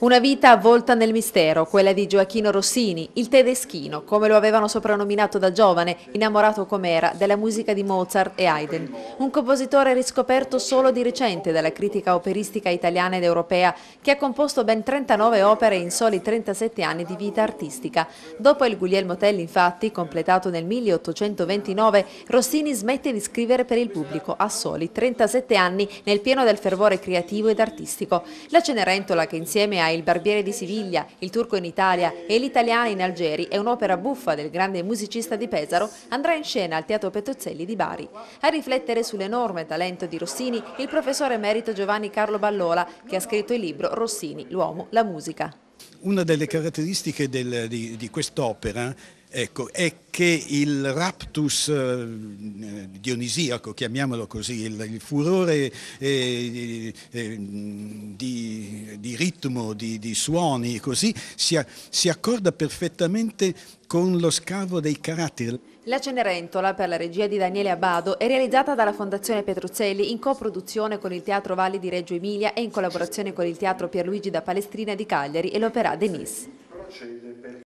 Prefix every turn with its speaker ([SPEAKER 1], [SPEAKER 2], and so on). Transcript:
[SPEAKER 1] Una vita avvolta nel mistero, quella di Gioachino Rossini, il tedeschino, come lo avevano soprannominato da giovane, innamorato com'era della musica di Mozart e Haydn. Un compositore riscoperto solo di recente dalla critica operistica italiana ed europea, che ha composto ben 39 opere in soli 37 anni di vita artistica. Dopo il Guglielmo Tell, infatti, completato nel 1829, Rossini smette di scrivere per il pubblico a soli 37 anni nel pieno del fervore creativo ed artistico. La Cenerentola, che insieme a Romania, il barbiere di Siviglia, il turco in Italia e l'italiana in Algeri è un'opera buffa del grande musicista di Pesaro, andrà in scena al Teatro Pettozzelli di Bari. A riflettere sull'enorme talento di Rossini il professore emerito Giovanni Carlo Ballola che ha scritto il libro Rossini, l'uomo, la musica.
[SPEAKER 2] Una delle caratteristiche del, di, di quest'opera ecco, è che il raptus eh, eh, dionisiaco, chiamiamolo così, il, il furore eh, eh, di, di, ritmo, di, di suoni, così, si, si accorda perfettamente con lo scavo dei caratteri.
[SPEAKER 1] La Cenerentola, per la regia di Daniele Abbado, è realizzata dalla Fondazione Petruzzelli in coproduzione con il Teatro Valli di Reggio Emilia e in collaborazione con il Teatro Pierluigi da Palestrina di Cagliari e l'Opera Denis.